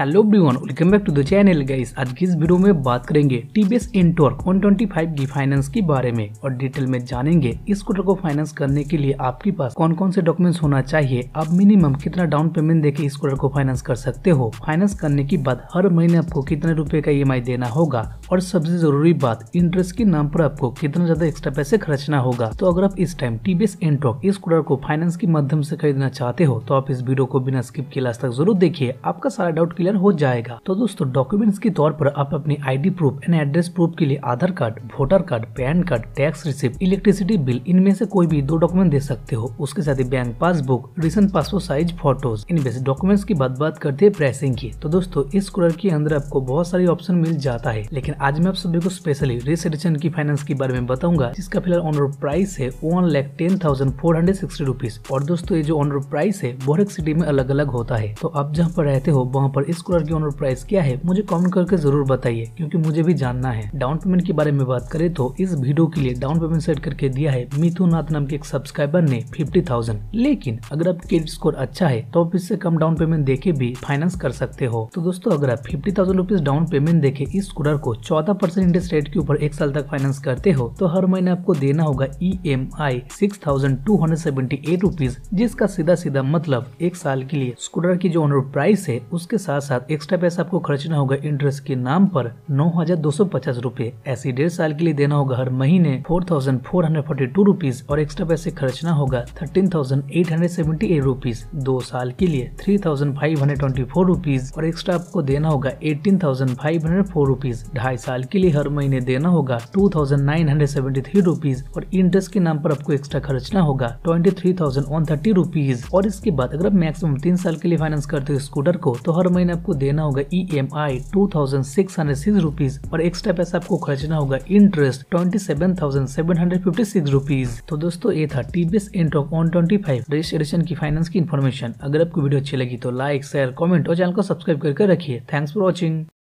hello everyone welcome back to the channel guys आज की इस वीडियो में बात करेंगे टीबीएस इंटोर्क 125 की फाइनेंस के बारे में और डिटेल में जानेंगे इस स्कूटर को फाइनेंस करने के लिए आपके पास कौन कौन से डॉक्यूमेंट्स होना चाहिए आप मिनिमम कितना डाउन पेमेंट देके इस स्कूटर को फाइनेंस कर सकते हो फाइनेंस करने के बाद हर महीने आपको कितने रूपए का ई e देना होगा और सबसे जरूरी बात इंटरेस्ट के नाम पर आपको कितना ज्यादा एक्स्ट्रा पैसे खर्चना होगा तो अगर आप इस टाइम टीबीएस इंटोर्क इस स्कूटर को फाइनेंस के माध्यम से खरीदना चाहते हो तो आप इस वीडियो को बिना स्किप के लास्ट तक जरूर देखिए आपका सारा डाउट क्लियर क्लियर हो जाएगा तो दोस्तों डॉक्यूमेंट्स के तौर पर आप अपनी ID proof and address proof के लिए Aadhaar card voter card PAN card tax receipt electricity bill इनमें से कोई भी दो डॉक्यूमेंट दे सकते हो उसके साथ ही bank passbook recent passport size photos इन बेस डॉक्यूमेंट्स की बात बात करते हैं प्राइसिंग की तो दोस्तों इस कूलर के अंदर आपको बहुत सारे ऑप्शन मिल जाता है लेकिन आज मैं आप सभी को स्पेशली रेस की फाइनेंस के बारे में बताऊंगा जिसका फिलहाल ऑनर प्राइस है one lakh ten thousand four hundred sixty rupees और दोस्तों ये जो ऑनर प्राइस है बोरेक सिटी में अलग अलग होता है तो आप जहाँ पर रहते हो वहाँ पर इस स्क्वायर की ऑनर प्राइस क्या है मुझे कमेंट करके जरूर बताइए क्योंकि मुझे भी जानना है डाउन पेमेंट के बारे में बात करें तो इस वीडियो के लिए डाउन पेमेंट सेट करके दिया है मिथुनाथ नाम के एक सब्सक्राइबर ने फिफ्टी थाउजेंड लेकिन अगर आप क्रेडिट स्कोर अच्छा है तो आप इससे कम डाउन पेमेंट देके भी फाइनेंस कर सकते हो तो दोस्तों अगर आप fifty thousand rupees down payment देके इस स्कूटर को चौदह परसेंट इंटरेस्ट रेट के ऊपर एक साल तक फाइनेंस करते हो तो हर महीने आपको देना होगा E M I six thousand two hundred seventy eight जिसका सीधा सीधा मतलब एक साल के लिए स्कूटर की जो ऑनर प्राइस है उसके साथ साथ साथ एक्स्ट्रा पैसा आपको खर्चना होगा इंटरेस्ट के नाम पर नौ हजार दो सौ पचास रूपए ऐसी डेढ़ साल के लिए देना होगा हर महीने four thousand four hundred forty two rupees और एक्स्ट्रा पैसे खर्चना होगा thirteen thousand eight hundred seventy eight rupees दो साल के लिए three thousand five hundred twenty four rupees और एक्स्ट्रा आपको देना होगा eighteen thousand five hundred four rupees ढाई साल के लिए हर महीने देना होगा two thousand nine hundred seventy three rupees और इंटरेस्ट के नाम पर आपको एक्स्ट्रा खर्चना होगा twenty three thousand one thirty rupees और इसके बाद अगर आप मैक्सिमम तीन साल के लिए फाइनेंस करते हो स्कूटर को तो हर महीने महीने आपको देना होगा E M I two thousand six hundred six rupees और एक्स्ट्रा पैसा आपको खर्चना होगा interest twenty seven thousand seven hundred fifty six rupees तो दोस्तों ये था TVS Ntorq one twenty five registration की फाइनेंस की इन्फॉर्मेशन अगर आपको वीडियो अच्छी लगी तो लाइक शेयर कॉमेंट और चैनल को सब्सक्राइब करके रखिए थैंक्स फॉर वॉचिंग